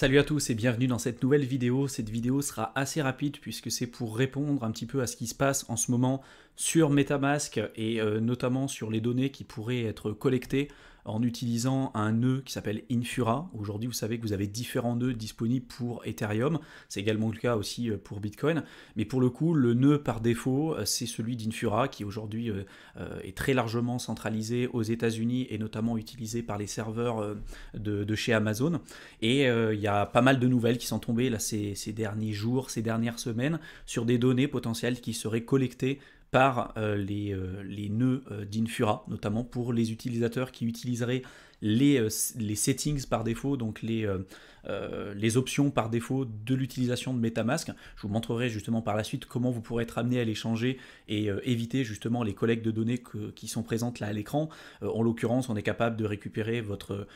Salut à tous et bienvenue dans cette nouvelle vidéo. Cette vidéo sera assez rapide puisque c'est pour répondre un petit peu à ce qui se passe en ce moment sur Metamask et euh, notamment sur les données qui pourraient être collectées en utilisant un nœud qui s'appelle Infura. Aujourd'hui, vous savez que vous avez différents nœuds disponibles pour Ethereum. C'est également le cas aussi euh, pour Bitcoin. Mais pour le coup, le nœud par défaut, euh, c'est celui d'Infura qui aujourd'hui euh, est très largement centralisé aux États-Unis et notamment utilisé par les serveurs de, chez Amazon. Et il y a pas mal de nouvelles qui sont tombées là ces derniers jours, ces dernières semaines sur des données potentielles qui seraient collectées par euh, les, euh, les nœuds euh, d'Infura, notamment pour les utilisateurs qui utiliseraient les, euh, les settings par défaut, donc les, euh, euh, les options par défaut de l'utilisation de Metamask. Je vous montrerai justement par la suite comment vous pourrez être amené à les changer et éviter justement les collectes de données qui sont présentes là à l'écran. en l'occurrence, on est capable de récupérer votre,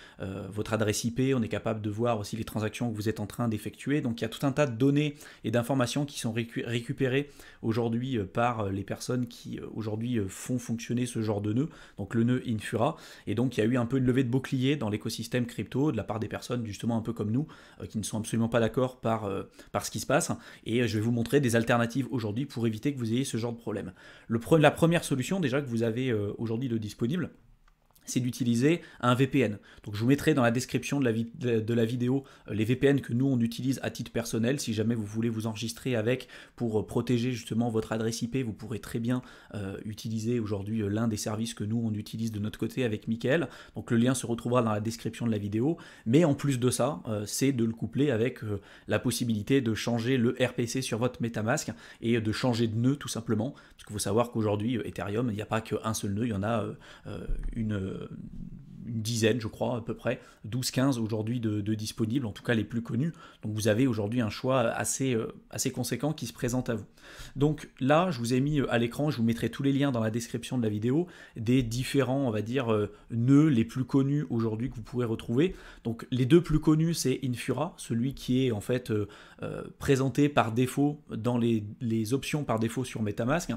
votre adresse IP, on est capable de voir aussi les transactions que vous êtes en train d'effectuer. Donc il y a tout un tas de données et d'informations qui sont récupérées aujourd'hui par les personnes qui aujourd'hui font fonctionner ce genre de nœud, donc le nœud Infura. Et donc il y a eu un peu une levée de bouclier dans l'écosystème crypto de la part des personnes justement un peu comme nous euh, qui ne sont absolument pas d'accord par, euh, par ce qui se passe. Et euh, je vais vous montrer des alternatives aujourd'hui pour éviter que vous ayez ce genre de problème. Le la première solution déjà que vous avez aujourd'hui de disponible, c'est d'utiliser un VPN. Donc je vous mettrai dans la description de la, vidéo euh, les VPN que nous on utilise à titre personnel. Si jamais vous voulez vous enregistrer avec pour euh, protéger justement votre adresse IP, vous pourrez très bien euh, utiliser aujourd'hui l'un des services que nous on utilise de notre côté avec Mickaël. Donc le lien se retrouvera dans la description de la vidéo. Mais en plus de ça, c'est de le coupler avec la possibilité de changer le RPC sur votre MetaMask et de changer de nœud tout simplement. Parce qu'il faut savoir qu'aujourd'hui Ethereum, il n'y a pas qu'un seul nœud, il y en a une de, euh, une dizaine, je crois, à peu près, 12-15 aujourd'hui de, disponibles, en tout cas les plus connus. Donc vous avez aujourd'hui un choix assez, euh, assez conséquent qui se présente à vous. Donc là, je vous ai mis euh, à l'écran, je vous mettrai tous les liens dans la description de la vidéo, des différents, on va dire, euh, nœuds les plus connus aujourd'hui que vous pourrez retrouver. Donc les deux plus connus, c'est Infura, celui qui est en fait présenté par défaut dans les, les, options par défaut sur Metamask.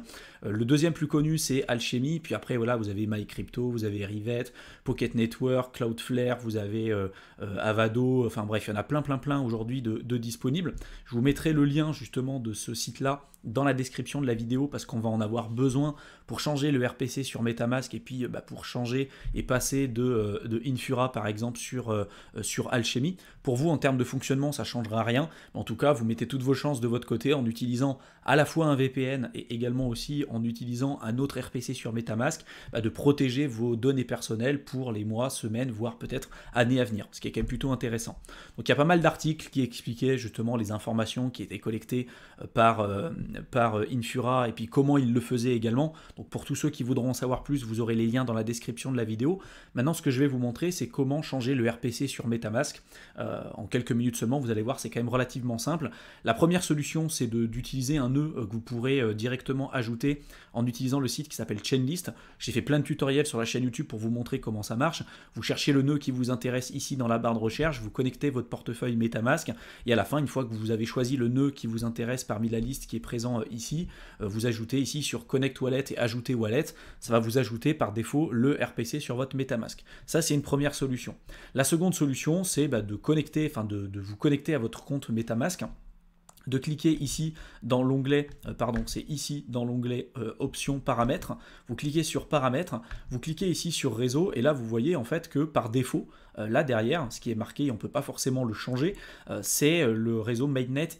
Le deuxième plus connu, c'est Alchemy, puis après, voilà, vous avez MyCrypto, vous avez Rivet, Pocket Network, Cloudflare, vous avez euh, euh, Avado, enfin bref, il y en a plein, plein, plein aujourd'hui de disponibles. Je vous mettrai le lien justement de ce site-là dans la description de la vidéo parce qu'on va en avoir besoin pour changer le RPC sur Metamask et puis euh, bah, pour changer et passer de, euh, Infura par exemple sur, euh, sur Alchemy. Pour vous, en termes de fonctionnement, ça ne changera rien. En tout cas, vous mettez toutes vos chances de votre côté en utilisant à la fois un VPN et également aussi en utilisant un autre RPC sur Metamask bah, de protéger vos données personnelles pour les mois, semaines, voire peut-être années à venir, ce qui est quand même plutôt intéressant. Donc il y a pas mal d'articles qui expliquaient justement les informations qui étaient collectées par par euh, Infura et puis comment il le faisait également. Donc pour tous ceux qui voudront en savoir plus, vous aurez les liens dans la description de la vidéo. Maintenant, ce que je vais vous montrer, c'est comment changer le RPC sur Metamask. Euh, en quelques minutes seulement, vous allez voir, c'est quand même relativement simple. La première solution, c'est d'utiliser un nœud euh, que vous pourrez directement ajouter en utilisant le site qui s'appelle Chainlist. J'ai fait plein de tutoriels sur la chaîne YouTube pour vous montrer comment ça marche. Vous cherchez le nœud qui vous intéresse ici dans la barre de recherche, vous connectez votre portefeuille Metamask et à la fin, une fois que vous avez choisi le nœud qui vous intéresse parmi la liste qui est présente, euh, ici, euh, vous ajoutez ici sur Connect Wallet et Ajouter Wallet, ça va vous ajouter par défaut le RPC sur votre MetaMask. Ça, c'est une première solution. La seconde solution, c'est bah, de connecter, enfin de, vous connecter à votre compte MetaMask de cliquer ici dans l'onglet, euh, pardon, c'est ici dans l'onglet options paramètres. Vous cliquez sur paramètres, vous cliquez ici sur réseau et là vous voyez en fait que par défaut, euh, là derrière, ce qui est marqué, on ne peut pas forcément le changer, euh, c'est euh, le réseau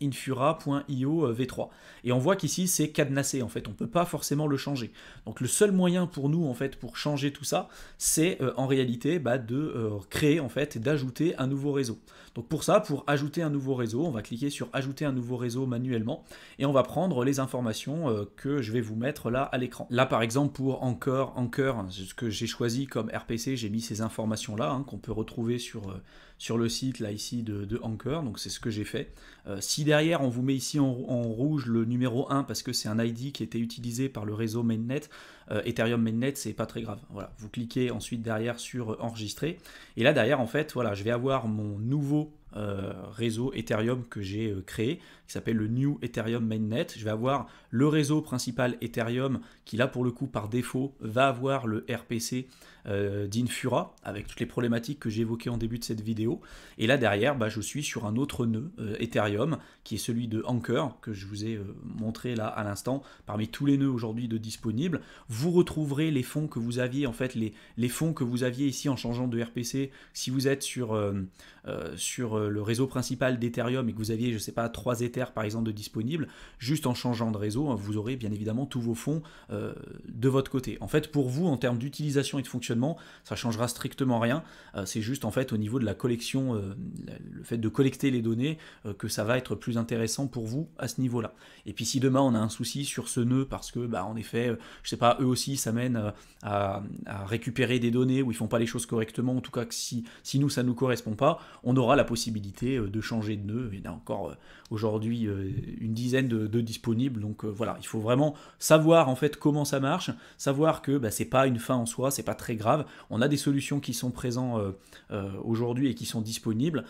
infura.io v3. Et on voit qu'ici, c'est cadenassé, en fait, on ne peut pas forcément le changer. Donc le seul moyen pour nous, en fait, pour changer tout ça, c'est en réalité bah, de créer, en fait, d'ajouter un nouveau réseau. Donc pour ça, pour ajouter un nouveau réseau, on va cliquer sur ajouter un nouveau réseau manuellement et on va prendre les informations que je vais vous mettre là à l'écran. Là par exemple pour encore, encore ce que j'ai choisi comme RPC, j'ai mis ces informations là hein, qu'on peut retrouver sur, euh, sur le site là ici de, Anchor, donc c'est ce que j'ai fait. Euh, si derrière on vous met ici en, rouge le numéro 1 parce que c'est un ID qui était utilisé par le réseau mainnet, euh, Ethereum mainnet c'est pas très grave. Voilà, vous cliquez ensuite derrière sur enregistrer et là derrière en fait voilà je vais avoir mon nouveau euh, réseau Ethereum que j'ai euh, créé, qui s'appelle le New Ethereum Mainnet. Je vais avoir le réseau principal Ethereum, qui là pour le coup par défaut va avoir le RPC euh, d'Infura, avec toutes les problématiques que j'ai en début de cette vidéo. Et là derrière, bah, je suis sur un autre nœud Ethereum, qui est celui de Anchor, que je vous ai montré là à l'instant, parmi tous les nœuds aujourd'hui de disponibles. Vous retrouverez les fonds que vous aviez, en fait les, les fonds que vous aviez ici en changeant de RPC, si vous êtes sur... sur euh, le réseau principal d'Ethereum et que vous aviez, je sais pas, 3 Ethers par exemple de disponibles, juste en changeant de réseau, hein, vous aurez bien évidemment tous vos fonds euh, de votre côté. En fait, pour vous, en termes d'utilisation et de fonctionnement, ça changera strictement rien. Euh, c'est juste en fait au niveau de la collection, le fait de collecter les données, que ça va être plus intéressant pour vous à ce niveau-là. Et puis si demain on a un souci sur ce nœud parce que, bah, en effet, je sais pas, eux aussi, ça mène à, à récupérer des données où ils font pas les choses correctement, en tout cas que si, si nous ça nous correspond pas, on aura la possibilité euh, de changer de nœud. Il y a encore euh, aujourd'hui euh, une dizaine de, disponibles. Donc voilà, il faut vraiment savoir en fait comment ça marche, savoir que bah, c'est pas une fin en soi, c'est pas très grave. On a des solutions qui sont présentes aujourd'hui et qui sont disponibles.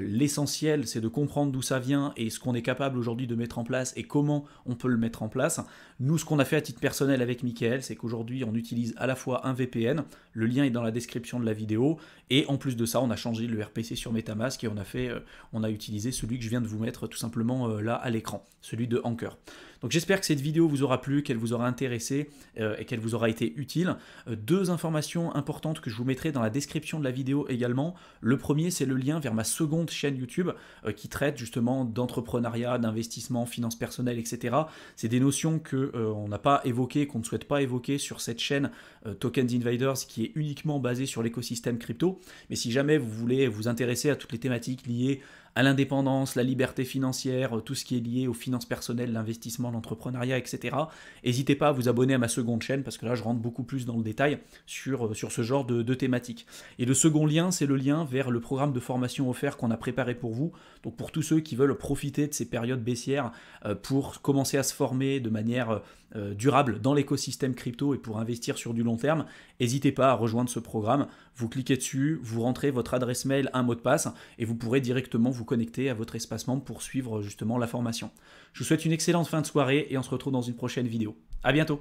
L'essentiel, c'est de comprendre d'où ça vient et ce qu'on est capable aujourd'hui de mettre en place et comment on peut le mettre en place. Nous, ce qu'on a fait à titre personnel avec Michael, c'est qu'aujourd'hui, on utilise à la fois un VPN, le lien est dans la description de la vidéo, et en plus de ça, on a changé le RPC sur Metamask et on a fait, euh, on a utilisé celui que je viens de vous mettre tout simplement euh, là à l'écran, celui de Anchor. Donc j'espère que cette vidéo vous aura plu, qu'elle vous aura intéressé euh, et qu'elle vous aura été utile. Euh, deux informations importantes que je vous mettrai dans la description de la vidéo également. Le premier, c'est le lien vers ma seconde chaîne YouTube euh, qui traite justement d'entrepreneuriat, d'investissement, finances personnelles, etc. C'est des notions que on n'a pas évoquées, qu'on ne souhaite pas évoquer sur cette chaîne Tokens Invaders qui est uniquement basée sur l'écosystème crypto. Mais si jamais vous voulez vous intéresser à toutes les thématiques liées à l'indépendance, la liberté financière, tout ce qui est lié aux finances personnelles, l'investissement, entrepreneuriat etc. N'hésitez pas à vous abonner à ma seconde chaîne parce que là je rentre beaucoup plus dans le détail sur, euh, sur ce genre de, thématiques. Et le second lien, c'est le lien vers le programme de formation offert qu'on a préparé pour vous. Donc pour tous ceux qui veulent profiter de ces périodes baissières euh, pour commencer à se former de manière euh, durable dans l'écosystème crypto et pour investir sur du long terme, n'hésitez pas à rejoindre ce programme. Vous cliquez dessus, vous rentrez votre adresse mail, un mot de passe et vous pourrez directement vous connecter à votre espace membre pour suivre justement la formation. Je vous souhaite une excellente fin de soirée et on se retrouve dans une prochaine vidéo. À bientôt